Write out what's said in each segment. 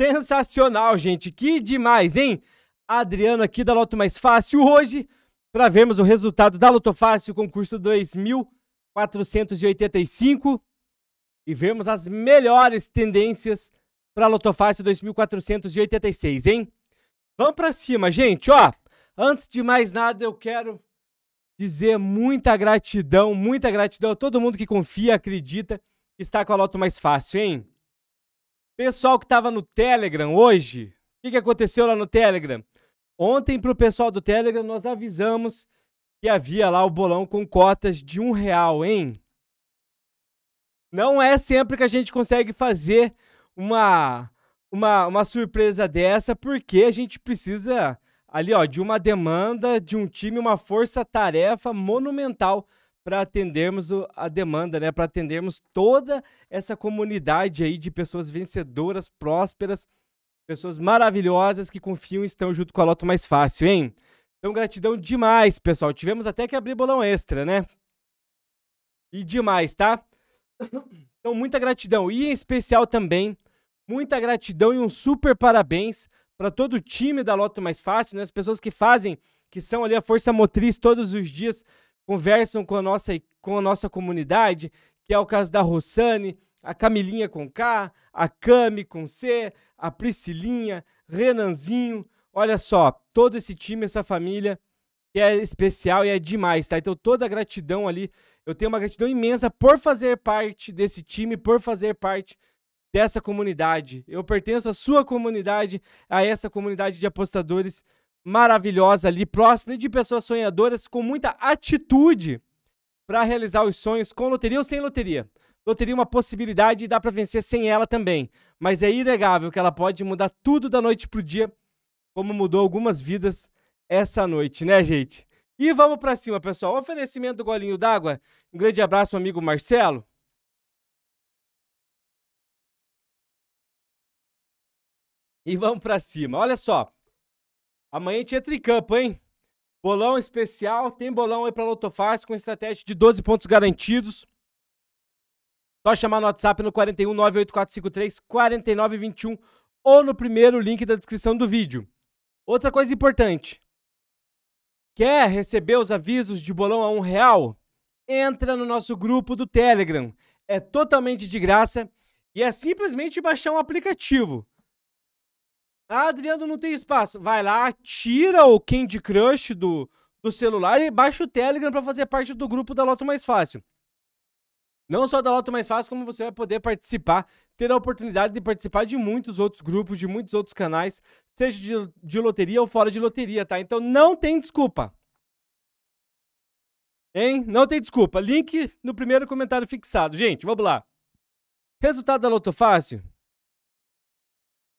Sensacional, gente. Que demais, hein? Adriano aqui da Loto Mais Fácil hoje para vermos o resultado da Loto Fácil, concurso 2485 e vermos as melhores tendências para a Loto Fácil 2486, hein? Vamos para cima, gente, ó. Antes de mais nada, eu quero dizer muita gratidão, muita gratidão a todo mundo que confia, acredita, está com a Loto Mais Fácil, hein? Pessoal que estava no Telegram hoje, o que, que aconteceu lá no Telegram? Ontem, para o pessoal do Telegram, nós avisamos que havia lá o bolão com cotas de um real, hein? Não é sempre que a gente consegue fazer uma, uma, uma surpresa dessa, porque a gente precisa ali, ó, de uma demanda, de um time, uma força-tarefa monumental para atendermos a demanda, né? Para atendermos toda essa comunidade aí de pessoas vencedoras, prósperas, pessoas maravilhosas que confiam e estão junto com a Loto Mais Fácil, hein? Então, gratidão demais, pessoal. Tivemos até que abrir bolão extra, né? E demais, tá? Então, muita gratidão. E em especial também, muita gratidão e um super parabéns para todo o time da Loto Mais Fácil, né? As pessoas que fazem, que são ali a força motriz todos os dias conversam com a nossa, com a nossa comunidade, que é o caso da Rossane, a Camilinha com K, a Cami com C, a Priscilinha, Renanzinho. Olha só, todo esse time, essa família que é especial e é demais, tá? Então toda a gratidão ali, eu tenho uma gratidão imensa por fazer parte desse time, por fazer parte dessa comunidade. Eu pertenço à sua comunidade, a essa comunidade de apostadores maravilhosa ali, próxima e de pessoas sonhadoras com muita atitude para realizar os sonhos com loteria ou sem loteria. Loteria é uma possibilidade e dá para vencer sem ela também, mas é inegável que ela pode mudar tudo da noite pro dia, como mudou algumas vidas essa noite, né, gente? E vamos para cima, pessoal. oferecimento do golinho d'água. Um grande abraço, amigo Marcelo. E vamos para cima. Olha só. Amanhã em campo, hein? Bolão especial, tem bolão aí pra Lotofácil com estratégia de 12 pontos garantidos. Só chamar no WhatsApp no 41 98453 4921 ou no primeiro link da descrição do vídeo. Outra coisa importante. Quer receber os avisos de bolão a um real? Entra no nosso grupo do Telegram. É totalmente de graça e é simplesmente baixar um aplicativo. Ah, Adriano não tem espaço. Vai lá, tira o Candy Crush do, do celular e baixa o Telegram para fazer parte do grupo da Loto Mais Fácil. Não só da Loto Mais Fácil, como você vai poder participar, ter a oportunidade de participar de muitos outros grupos, de muitos outros canais, seja de, de loteria ou fora de loteria, tá? Então não tem desculpa. Hein? Não tem desculpa. Link no primeiro comentário fixado. Gente, vamos lá. Resultado da Loto Fácil?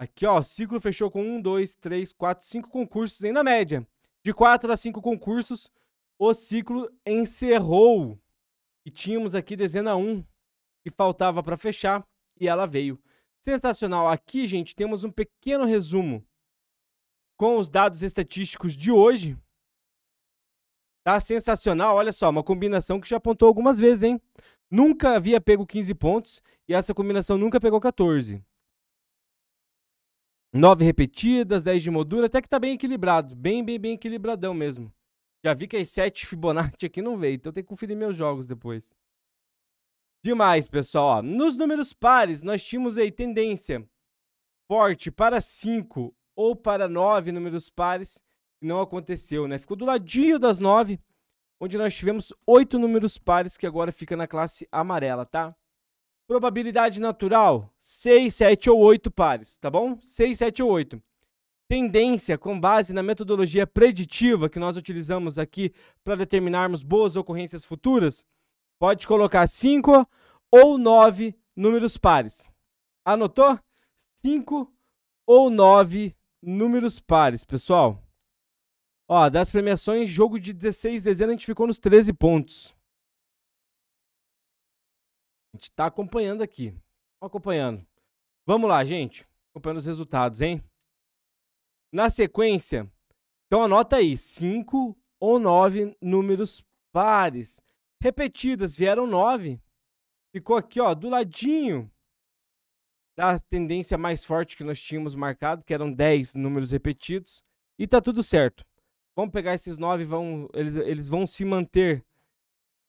Aqui, ó, o ciclo fechou com um, dois, três, quatro, cinco concursos hein, na média. De quatro a cinco concursos, o ciclo encerrou. E tínhamos aqui dezena 1, que faltava para fechar, e ela veio. Sensacional. Aqui, gente, temos um pequeno resumo com os dados estatísticos de hoje. Tá sensacional, olha só, uma combinação que já apontou algumas vezes, hein? Nunca havia pego 15 pontos e essa combinação nunca pegou 14. 9 repetidas, 10 de moldura, até que tá bem equilibrado, bem, bem, bem equilibradão mesmo. Já vi que as 7 Fibonacci aqui não veio, então tem que conferir meus jogos depois. Demais, pessoal. Ó, nos números pares, nós tínhamos aí tendência forte para 5 ou para 9 números pares, e não aconteceu, né? Ficou do ladinho das 9, onde nós tivemos 8 números pares, que agora fica na classe amarela, tá? Probabilidade natural, 6, 7 ou 8 pares, tá bom? 6, 7 ou 8. Tendência, com base na metodologia preditiva que nós utilizamos aqui para determinarmos boas ocorrências futuras, pode colocar 5 ou 9 números pares. Anotou? 5 ou 9 números pares, pessoal. Ó, das premiações, jogo de 16 dezenas, a gente ficou nos 13 pontos. A gente está acompanhando aqui. Acompanhando. Vamos lá, gente. Acompanhando os resultados, hein? Na sequência, então anota aí: 5 ou 9 números pares. Repetidas, vieram 9. Ficou aqui, ó, do ladinho da tendência mais forte que nós tínhamos marcado, que eram 10 números repetidos. E tá tudo certo. Vamos pegar esses 9, vão, eles, eles vão se manter.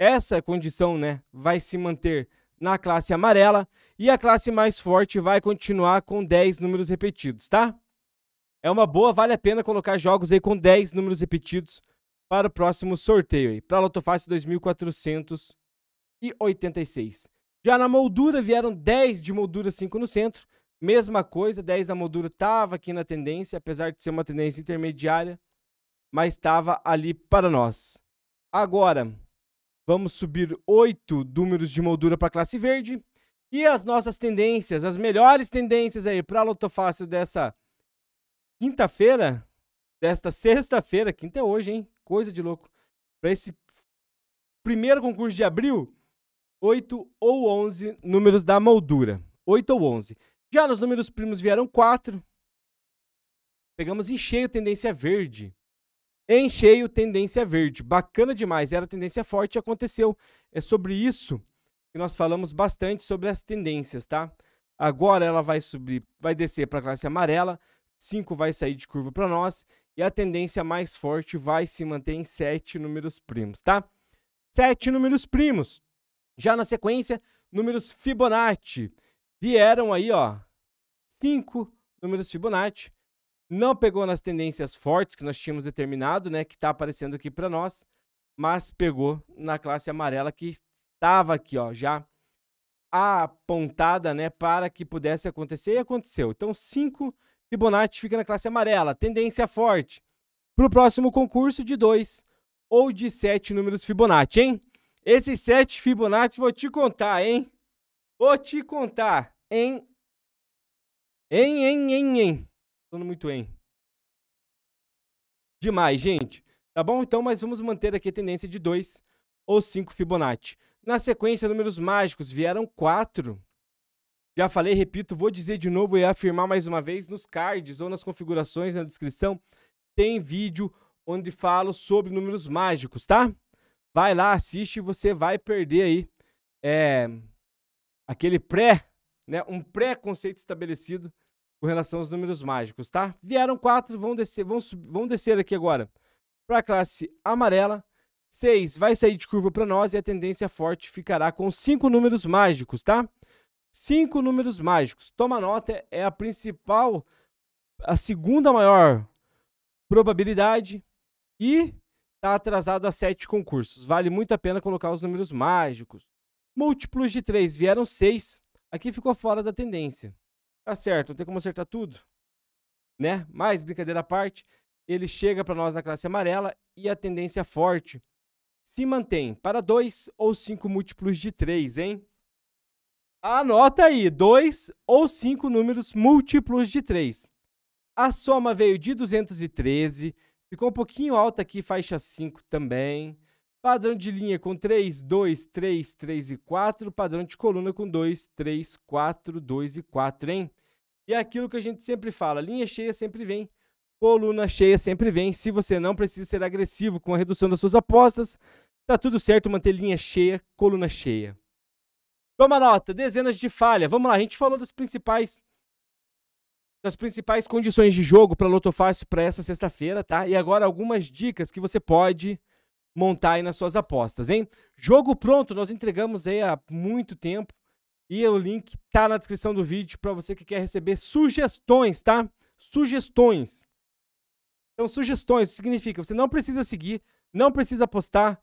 Essa condição, né, vai se manter na classe amarela e a classe mais forte vai continuar com 10 números repetidos, tá? É uma boa, vale a pena colocar jogos aí com 10 números repetidos para o próximo sorteio aí, para a Lotofácil 2486. Já na moldura vieram 10 de moldura 5 no centro, mesma coisa, 10 da moldura estava aqui na tendência, apesar de ser uma tendência intermediária, mas estava ali para nós. Agora, Vamos subir oito números de moldura para a classe verde. E as nossas tendências, as melhores tendências aí para a lotofácil dessa quinta-feira, desta sexta-feira, quinta é hoje, hein? Coisa de louco. Para esse primeiro concurso de abril, 8 ou 11 números da moldura. 8 ou 11. Já nos números primos vieram 4. Pegamos em cheio tendência verde. Em cheio, tendência verde. Bacana demais. Era tendência forte e aconteceu. É sobre isso que nós falamos bastante sobre as tendências, tá? Agora ela vai subir, vai descer para a classe amarela, 5 vai sair de curva para nós e a tendência mais forte vai se manter em 7 números primos, tá? 7 números primos. Já na sequência, números Fibonacci. Vieram aí, ó, 5 números Fibonacci não pegou nas tendências fortes que nós tínhamos determinado, né? Que está aparecendo aqui para nós, mas pegou na classe amarela que estava aqui, ó, já apontada, né, para que pudesse acontecer e aconteceu. Então, 5 Fibonacci fica na classe amarela, tendência forte. Para o próximo concurso, de 2 ou de 7 números Fibonacci, hein? Esses 7 Fibonacci vou te contar, hein? Vou te contar, hein? Hein, hein, hein, hein? Falando muito em Demais, gente. Tá bom? Então, mas vamos manter aqui a tendência de 2 ou 5 Fibonacci. Na sequência, números mágicos vieram 4. Já falei, repito, vou dizer de novo e afirmar mais uma vez nos cards ou nas configurações na descrição tem vídeo onde falo sobre números mágicos, tá? Vai lá, assiste e você vai perder aí é, aquele pré, né, um pré-conceito estabelecido com relação aos números mágicos, tá? Vieram quatro, vão descer, vão, vão descer aqui agora para a classe amarela. 6 vai sair de curva para nós e a tendência forte ficará com cinco números mágicos, tá? Cinco números mágicos. Toma nota, é a principal, a segunda maior probabilidade e está atrasado a sete concursos. Vale muito a pena colocar os números mágicos. Múltiplos de 3 vieram 6, aqui ficou fora da tendência não tá tem como acertar tudo, né? Mas, brincadeira à parte, ele chega para nós na classe amarela e a tendência forte se mantém para 2 ou 5 múltiplos de 3, hein? Anota aí, 2 ou 5 números múltiplos de 3. A soma veio de 213, ficou um pouquinho alta aqui, faixa 5 também. Padrão de linha com 3, 2, 3, 3 e 4. Padrão de coluna com 2, 3, 4, 2 e 4, hein? E é aquilo que a gente sempre fala: linha cheia sempre vem, coluna cheia sempre vem. Se você não precisa ser agressivo com a redução das suas apostas, tá tudo certo manter linha cheia, coluna cheia. Toma nota, dezenas de falha. Vamos lá, a gente falou dos principais das principais condições de jogo para Lotofácil para essa sexta-feira, tá? E agora algumas dicas que você pode montar aí nas suas apostas, hein? Jogo pronto, nós entregamos aí há muito tempo e o link tá na descrição do vídeo para você que quer receber sugestões, tá? Sugestões. Então, sugestões significa você não precisa seguir, não precisa postar.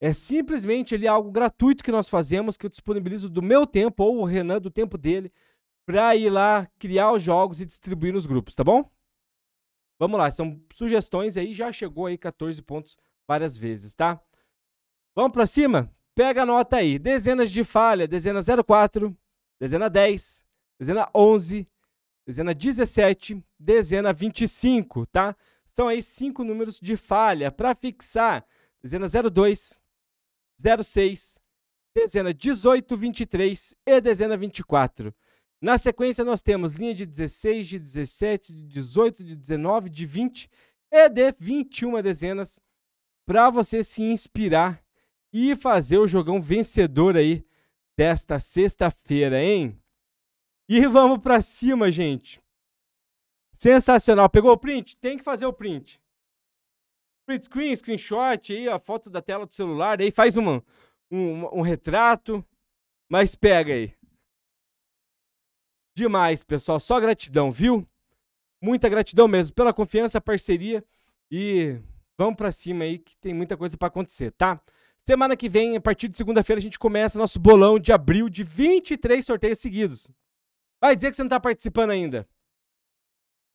É simplesmente ali algo gratuito que nós fazemos, que eu disponibilizo do meu tempo ou o Renan do tempo dele para ir lá criar os jogos e distribuir nos grupos, tá bom? Vamos lá, são sugestões aí, já chegou aí 14 pontos várias vezes, tá? Vamos pra cima? Pega a nota aí. Dezenas de falha, dezena 04, dezena 10, dezena 11, dezena 17, dezena 25, tá? São aí cinco números de falha para fixar. Dezena 02, 06, dezena 18, 23 e dezena 24. Na sequência, nós temos linha de 16, de 17, de 18, de 19, de 20 e de 21 dezenas para você se inspirar e fazer o jogão vencedor aí desta sexta-feira, hein? E vamos para cima, gente. Sensacional. Pegou o print? Tem que fazer o print. Print screen, screenshot aí, a foto da tela do celular, aí faz uma, um, um retrato, mas pega aí. Demais, pessoal. Só gratidão, viu? Muita gratidão mesmo pela confiança, parceria e Vamos para cima aí que tem muita coisa para acontecer, tá? Semana que vem, a partir de segunda-feira, a gente começa nosso bolão de abril de 23 sorteios seguidos. Vai dizer que você não tá participando ainda.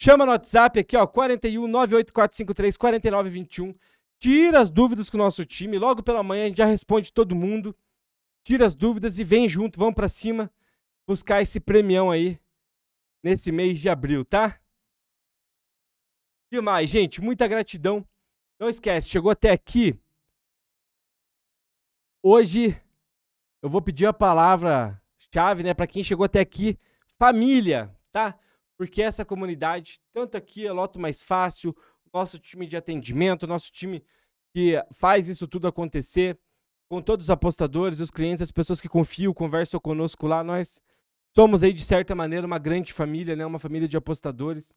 Chama no WhatsApp aqui, ó, 41 4921. Tira as dúvidas com o nosso time. Logo pela manhã a gente já responde todo mundo. Tira as dúvidas e vem junto, vamos para cima buscar esse premião aí nesse mês de abril, tá? Demais, gente. Muita gratidão não esquece, chegou até aqui. Hoje eu vou pedir a palavra chave, né, para quem chegou até aqui, família, tá? Porque essa comunidade, tanto aqui, é Loto Mais Fácil, nosso time de atendimento, nosso time que faz isso tudo acontecer, com todos os apostadores, os clientes, as pessoas que confiam, conversam conosco lá, nós somos aí, de certa maneira, uma grande família, né? Uma família de apostadores,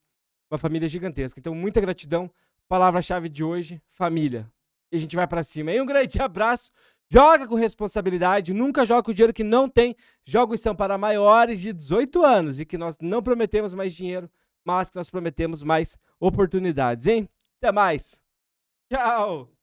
uma família gigantesca. Então, muita gratidão Palavra-chave de hoje: família. E a gente vai para cima. E um grande abraço. Joga com responsabilidade, nunca joga com dinheiro que não tem. Jogos são para maiores de 18 anos e que nós não prometemos mais dinheiro, mas que nós prometemos mais oportunidades, hein? Até mais. Tchau.